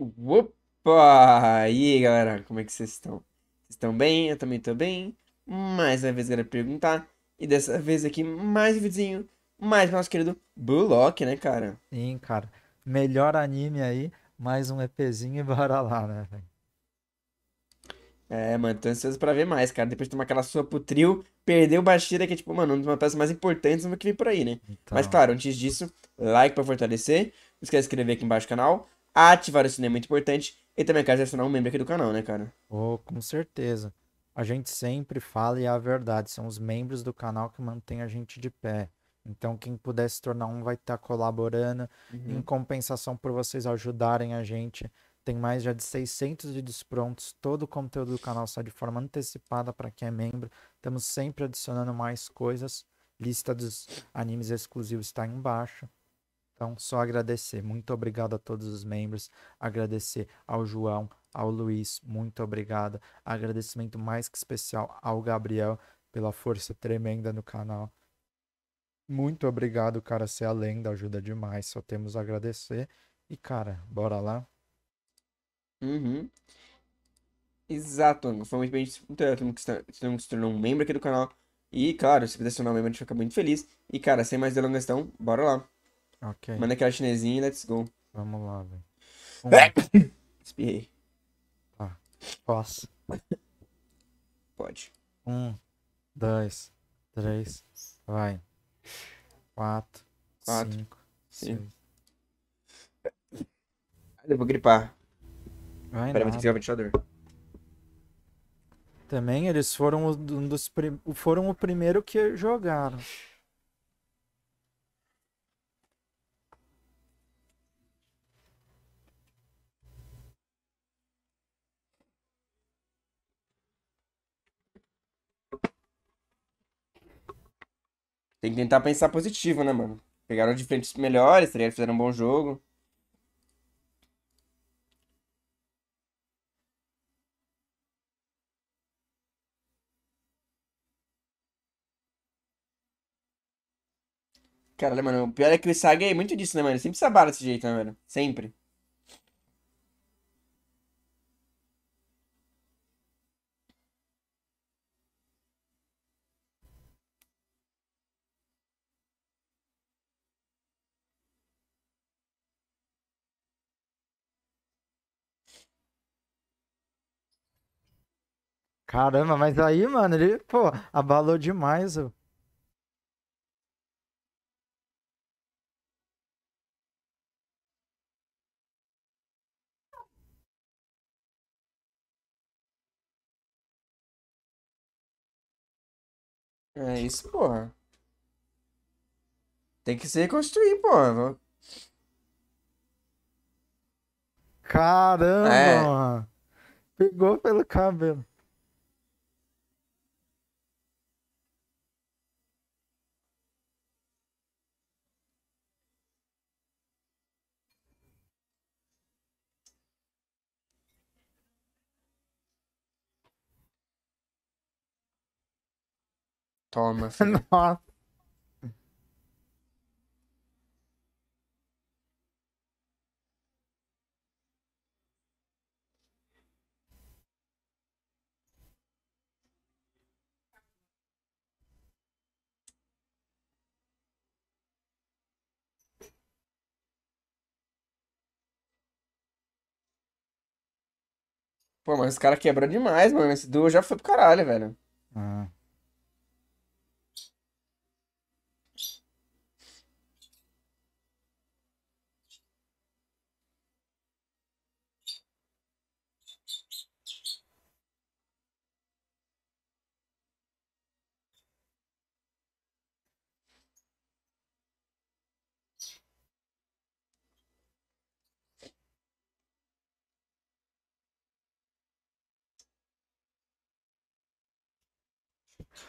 Opa! E aí, galera, como é que vocês estão? Vocês estão bem? Eu também tô bem. Mais uma vez, galera, perguntar. E dessa vez aqui, mais um videozinho, mais nosso querido Bullock, né, cara? Sim, cara. Melhor anime aí, mais um EPzinho e bora lá, né, velho? É, mano, tô ansioso pra ver mais, cara. Depois de tomar aquela sua pro trio, perdeu o Bashira, que é tipo, mano, uma das peças mais importantes do que vem por aí, né? Então... Mas claro, antes disso, like pra fortalecer. Não esquece de se inscrever aqui embaixo no canal ativar o sininho é muito importante. E também, cara, adicionar é um membro aqui do canal, né, cara? Oh, com certeza. A gente sempre fala e é a verdade. São os membros do canal que mantêm a gente de pé. Então, quem puder se tornar um vai estar tá colaborando. Uhum. Em compensação por vocês ajudarem a gente. Tem mais já de 600 vídeos prontos. Todo o conteúdo do canal sai de forma antecipada para quem é membro. Estamos sempre adicionando mais coisas. Lista dos animes exclusivos está embaixo. Então, só agradecer. Muito obrigado a todos os membros. Agradecer ao João, ao Luiz. Muito obrigado. Agradecimento mais que especial ao Gabriel pela força tremenda no canal. Muito obrigado, cara. Você é a lenda, ajuda demais. Só temos a agradecer. E, cara, bora lá? Uhum. Exato, fomos Foi muito bem todo então, que se tornou um membro aqui do canal. E, claro, se você se tornar um membro, a gente fica muito feliz. E, cara, sem mais delongas, então, bora lá. Ok. Manda aquela chinesinha e let's go. Vamos lá, velho. Um. É! Espirrei. Tá. Posso. Pode. Um, dois, três, vai. Quatro, Quatro cinco, cinco. seis. Eu vou gripar. Vai, Pera, nada. vou ter que tirar o ventilador. Também eles foram um dos prim... foram o primeiro que jogaram. Tem que tentar pensar positivo, né, mano? Pegaram de os melhores, tá Fizeram um bom jogo. Caralho, mano, o pior é que o Saga é muito disso, né, mano? Sempre sabara desse jeito, né, mano? Sempre. Caramba, mas aí, mano, ele, pô, abalou demais. Ó. É isso, porra. Tem que se reconstruir, porra. Caramba, é. Pegou pelo cabelo. Toma, filho. Nossa. Pô, mas os caras quebrou demais, mano. Esse duo já foi pro caralho, velho. Ah.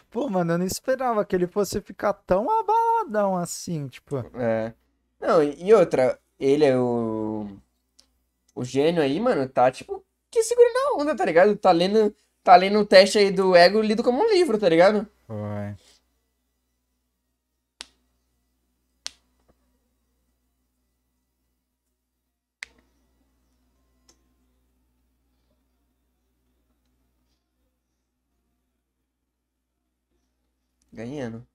Pô, mano, eu não esperava que ele fosse ficar tão abaladão assim, tipo. É. Não, e outra, ele é o. O gênio aí, mano, tá tipo. Que segura na onda, tá ligado? Tá lendo. Tá lendo o teste aí do ego lido como um livro, tá ligado? Ué. Ganhando.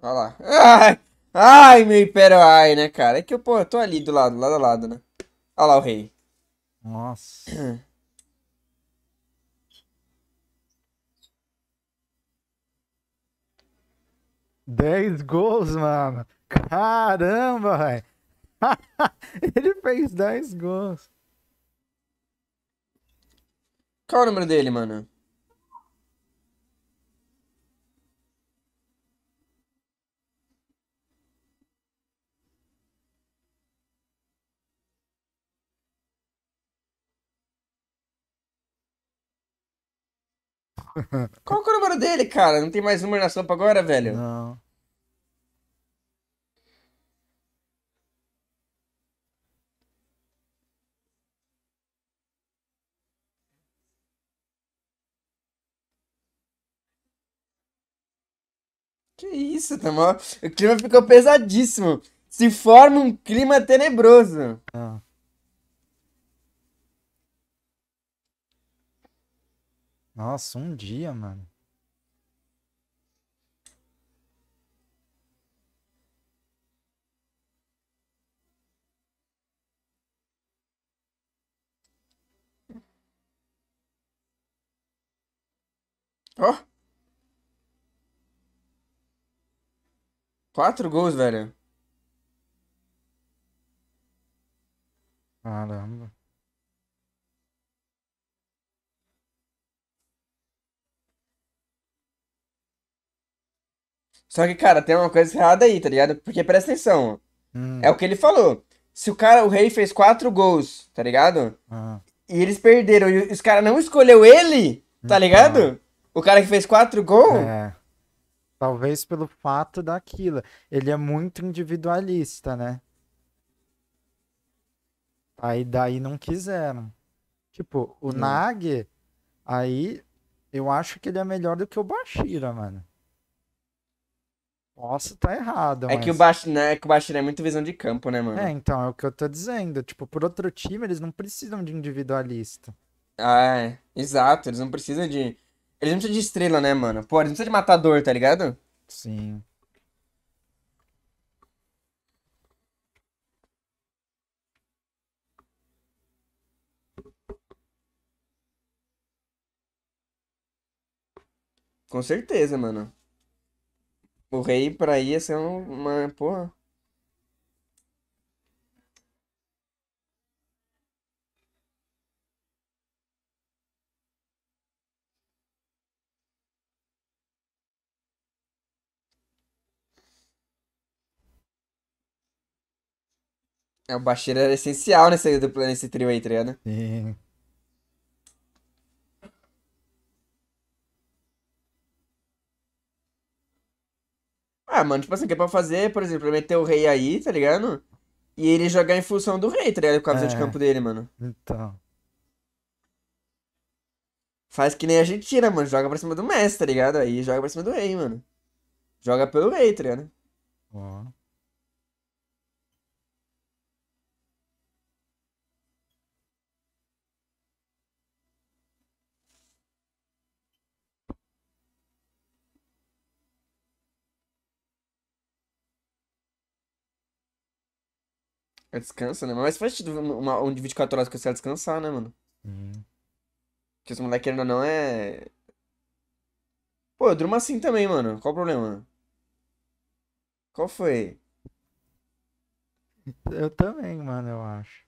Olha lá. Ai, ai meu Império Ai, né, cara? É que eu, pô, eu tô ali do lado, lado a lado, né? Olha lá o rei. Nossa. Dez gols, mano. Caramba, velho. Ele fez 10 gols. Qual o número dele, mano? Qual que é o número dele, cara? Não tem mais número na sopa agora, velho? Não. Que isso, tá mal... O clima ficou pesadíssimo. Se forma um clima tenebroso. Ah. Nossa, um dia, mano. Ó. Oh. Quatro gols, velho. Caramba. Só que, cara, tem uma coisa errada aí, tá ligado? Porque presta atenção. Hum. É o que ele falou. Se o cara, o rei fez quatro gols, tá ligado? Ah. E eles perderam. E os caras não escolheu ele, tá então. ligado? O cara que fez quatro gols. É. Talvez pelo fato daquilo. Ele é muito individualista, né? Aí daí não quiseram. Tipo, o hum. Nag, aí eu acho que ele é melhor do que o Bashira, mano. Posso tá errado, É mas... que o Bast... né? é que o é muito visão de campo, né, mano? É, então, é o que eu tô dizendo. Tipo, por outro time, eles não precisam de individualista. Ah, é. Exato, eles não precisam de... Eles não precisam de estrela, né, mano? Pô, eles não precisam de matador, tá ligado? Sim. Com certeza, mano. O rei pra ir ia ser uma porra. É, o Bashir era essencial nesse, nesse trio aí, tá ligado? Sim. Ah, mano, tipo assim, que é pra fazer, por exemplo, meter o rei aí, tá ligado? E ele jogar em função do rei, tá ligado? Com a visão é, de campo dele, mano. Então. Faz que nem a Argentina, mano. Joga pra cima do mestre, tá ligado? Aí joga pra cima do rei, mano. Joga pelo rei, tá ligado? Ó. É descansa, né? Mas faz sentido uma, um de 24 horas que você vai descansar, né, mano? Uhum. Porque esse moleque ainda não é. Pô, eu durmo assim também, mano. Qual o problema? Qual foi? Eu também, mano, eu acho.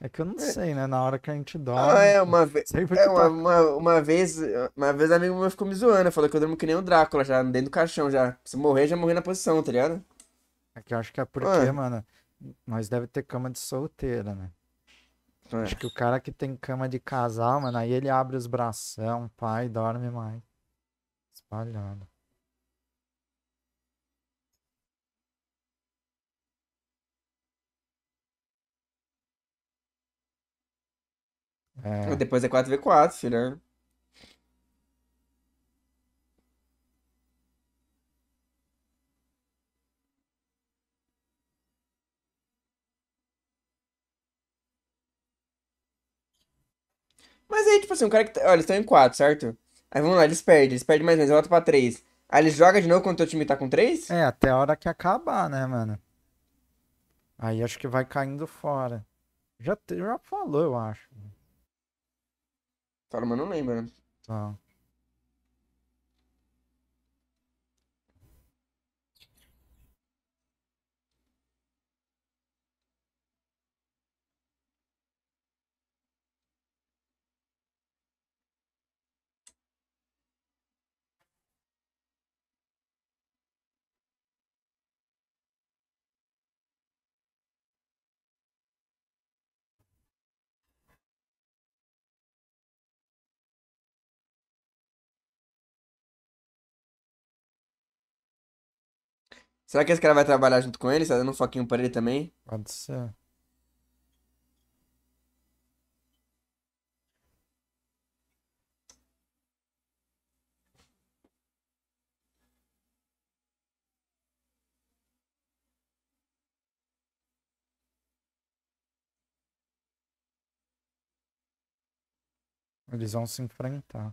É que eu não é. sei, né? Na hora que a gente dorme. Ah, é, uma vez. É, tá... uma, uma, uma, vez. Uma vez a amigo meu ficou me zoando, né? falou que eu durmo que nem o Drácula, já dentro do caixão, já. Se morrer, já morri na posição, tá ligado? É que eu acho que é porque, mano, mano nós deve ter cama de solteira, né? É. Acho que o cara que tem cama de casal, mano, aí ele abre os bração, pai, dorme mais. Espalhado. É. Depois é 4v4, filho, né? Mas aí, tipo assim, um cara que. Tá... Olha, eles estão em 4, certo? Aí vamos lá, eles perdem, eles perdem mais menos, volta pra 3. Aí eles jogam de novo quando o teu time tá com 3? É, até a hora que acabar, né, mano? Aí acho que vai caindo fora. Já, te... já falou, eu acho. Fala, mas não lembro, né? Tá. Será que esse cara vai trabalhar junto com ele? Você tá dando um foquinho pra ele também? Pode ser. Eles vão se enfrentar.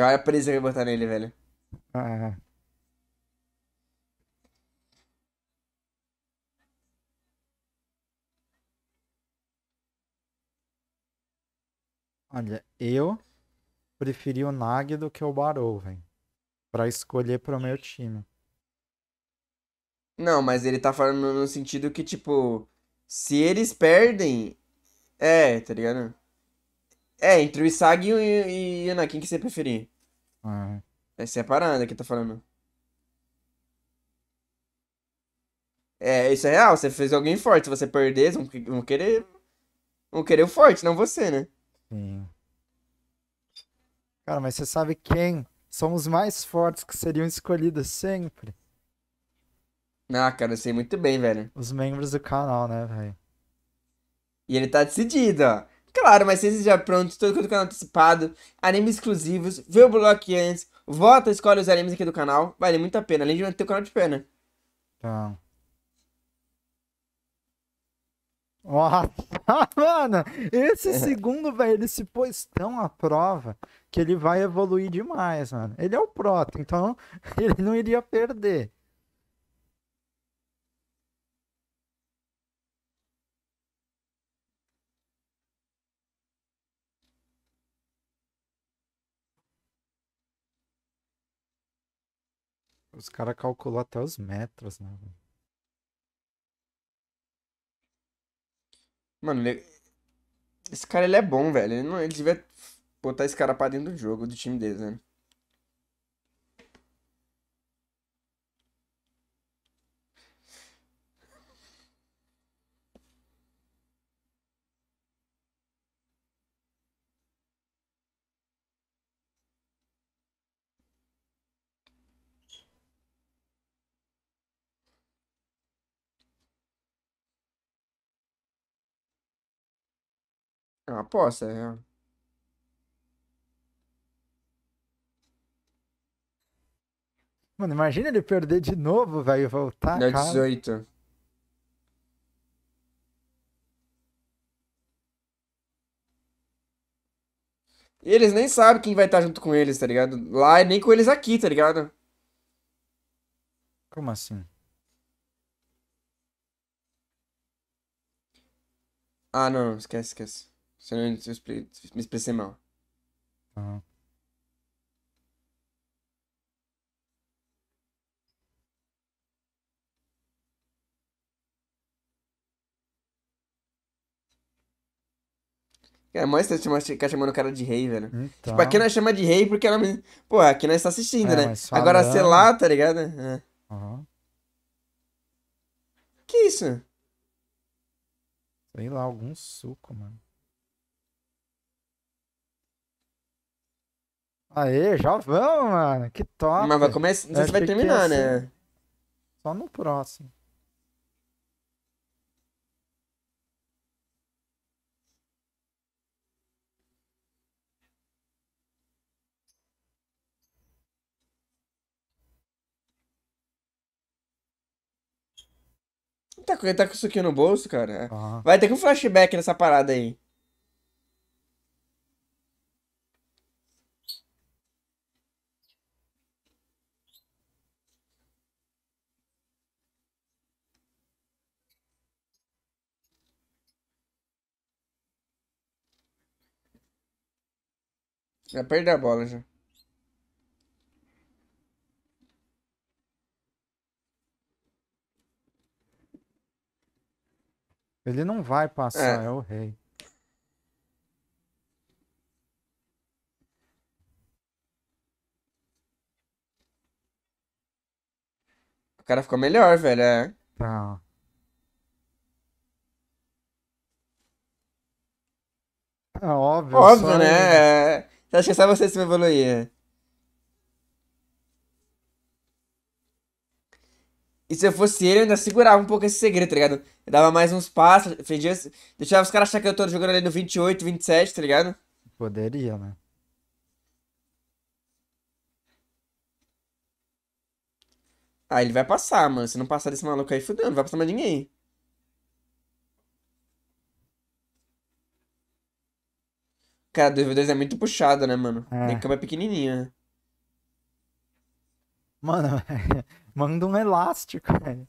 Olha a presa que eu ia botar nele, velho. Ah. Olha, eu preferi o Nag do que o Barou, velho. Pra escolher pro meu time. Não, mas ele tá falando no sentido que, tipo, se eles perdem. É, tá ligado? É, entre o Isagi e, e quem que você preferir? Ah. é separando, que tá falando. É, isso é real. Você fez alguém forte. Se você perder, vão, vão querer. Vão querer o forte, não você, né? Sim. Cara, mas você sabe quem são os mais fortes que seriam escolhidos sempre? Ah, cara, eu sei muito bem, velho. Os membros do canal, né, velho? E ele tá decidido, ó. Claro, mas vocês já prontos, todo o canal antecipado, animes exclusivos, vê o bloco antes, vota, escolhe os animes aqui do canal, vale muito a pena, além de manter o canal de pena. Tá. Nossa, mano, esse é. segundo, velho, ele se pôs tão à prova que ele vai evoluir demais, mano. Ele é o proto, então ele não iria perder. Os caras calculou até os metros, né? Mano, ele... esse cara ele é bom, velho. Ele, não... ele devia botar esse cara pra dentro do jogo, do time deles, né? aposta. É. Né? Mano, imagina ele perder de novo, velho, voltar. Dá 18. Eles nem sabem quem vai estar junto com eles, tá ligado? Lá e nem com eles aqui, tá ligado? Como assim? Ah, não, esquece, esquece. Se eu, se eu me expressei mal. Uhum. É mó você ficar chamando o cara de rei, velho. Então. Tipo, aqui então. nós chama de rei porque é ela. Pô, aqui nós tá assistindo, é, né? Agora, sei lá, tá ligado? É. Uhum. Que isso? Sei lá, algum suco, mano. Aê, já vamos, mano. Que top. Mas vai começar. Não sei se vai terminar, assim, né? Só no próximo. Tá, tá com isso aqui no bolso, cara. Ah. Vai ter que um flashback nessa parada aí. Já perde a bola já. Ele não vai passar, é, é o rei. O cara ficou melhor, velho. É. Tá. É óbvio. Óbvio, né? É... Acho que é só você se evoluir. E se eu fosse ele, eu ainda segurava um pouco esse segredo, tá ligado? Eu dava mais uns passos, fingia, deixava os caras achar que eu tô jogando ali no 28, 27, tá ligado? Poderia, né? Ah, ele vai passar, mano. Se não passar desse maluco aí, fudendo, não vai passar mais ninguém. Cara, 2v2 é muito puxado, né, mano? É. Minha cama é pequenininha. Mano, manda um elástico, velho.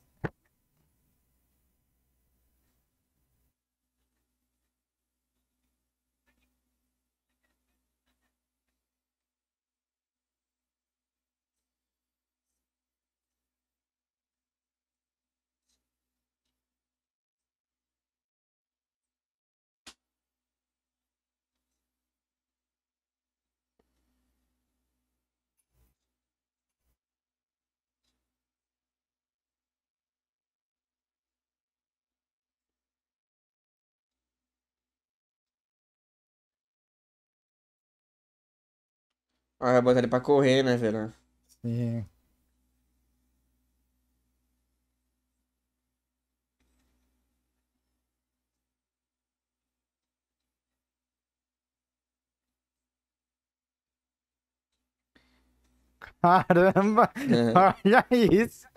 Ah, botar ele pra correr, né, velho? Sim. Caramba, é. olha isso.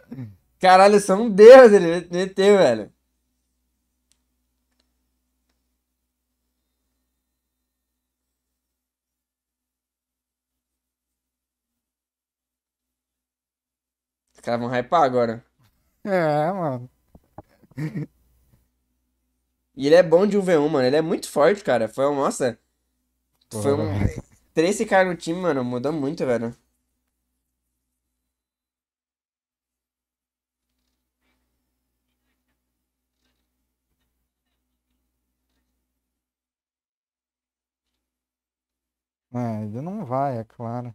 Caralho, são um deus ele meteu, velho. Os caras vão hypar agora. É, mano. E ele é bom de 1v1, mano. Ele é muito forte, cara. Foi um, nossa. Porra. Foi um. Ter esse cara no time, mano, mudou muito, velho. Mas ah, não vai, é claro.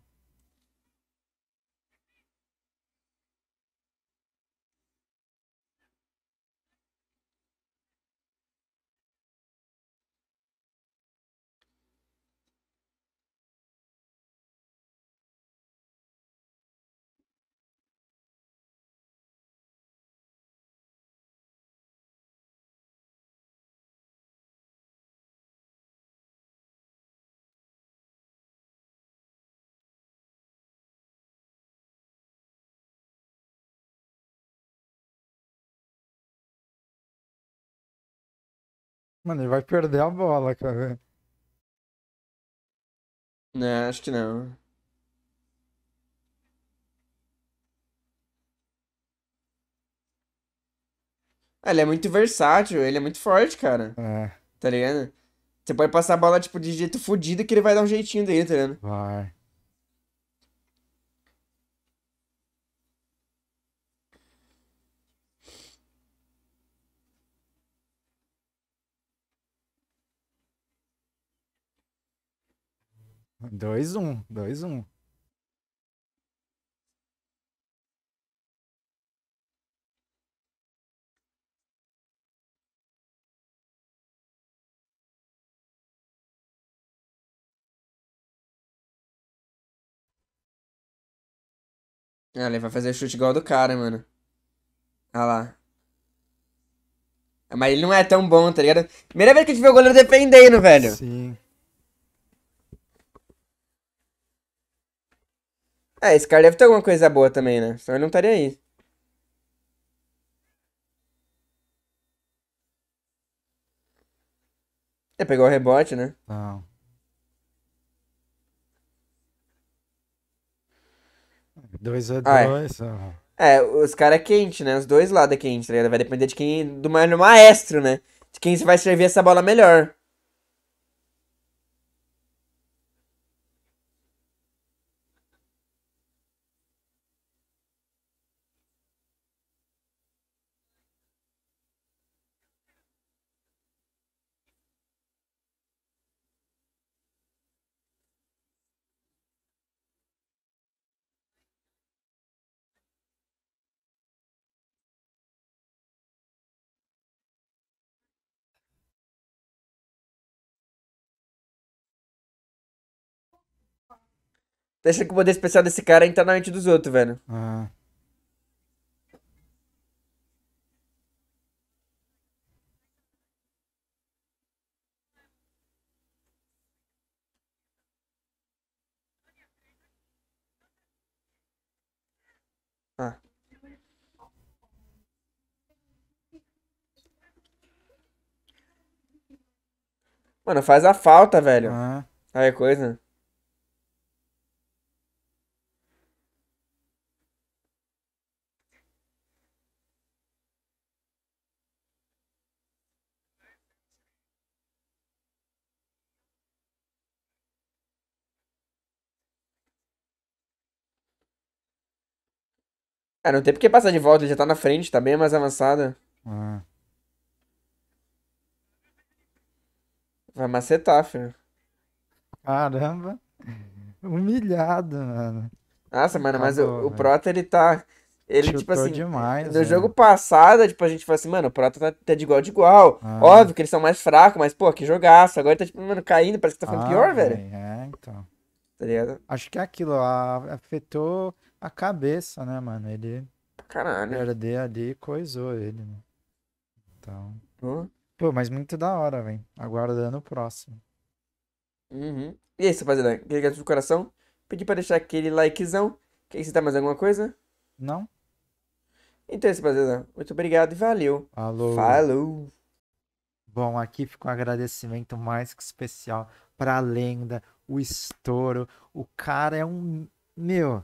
Mano, ele vai perder a bola, cara. Não, acho que não. Ah, ele é muito versátil, ele é muito forte, cara. É. Tá ligado? Você pode passar a bola, tipo, de jeito fodido que ele vai dar um jeitinho dele, tá ligado? Vai. 2-1, 2-1. Ah, ele vai fazer o chute igual do cara, mano. Ah lá. Ah, mas ele não é tão bom, tá ligado? Primeira vez que a gente vê o goleiro defendendo, velho. Sim. É, esse cara deve ter alguma coisa boa também, né? Senão ele não estaria aí. É, pegou o rebote, né? Não. Dois a Ah, é. dois. É, os caras é quente, né? Os dois lados é quente, tá ligado? Vai depender de quem. Do maior maestro, né? De quem vai servir essa bola melhor. Deixa que o poder especial desse cara é entrar na mente dos outros, velho. Ah. ah. Mano, faz a falta, velho. Ah. Aí coisa. Ah, não tem porque passar de volta, ele já tá na frente, tá bem mais avançada. Ah. Vai macetar, filho. Caramba. Humilhado, mano. Nossa, mano, mas o, o Prota, ele tá... Ele, tipo Chutou tipo assim, demais, no é. jogo passado, tipo, a gente falou assim, mano, o Prota tá, tá de igual de igual. Ah. Óbvio que eles são mais fracos, mas, pô, que jogaço. Agora tá, tipo, mano, caindo, parece que tá ficando ah, pior, velho. É, então. Tá ligado? Acho que é aquilo, afetou a cabeça, né, mano? Ele. Caralho. Perdeu ali coisou ele, né? Então. Uhum. Pô, mas muito da hora, velho. Aguardando o próximo. Uhum. E aí, rapaziada, aquele gato do coração. Pedi pra deixar aquele likezão. Quer citar mais alguma coisa? Não. Então é isso, rapaziada. Muito obrigado e valeu. Alô. Falou. Bom, aqui fica um agradecimento mais que especial pra lenda, o estouro. O cara é um. Meu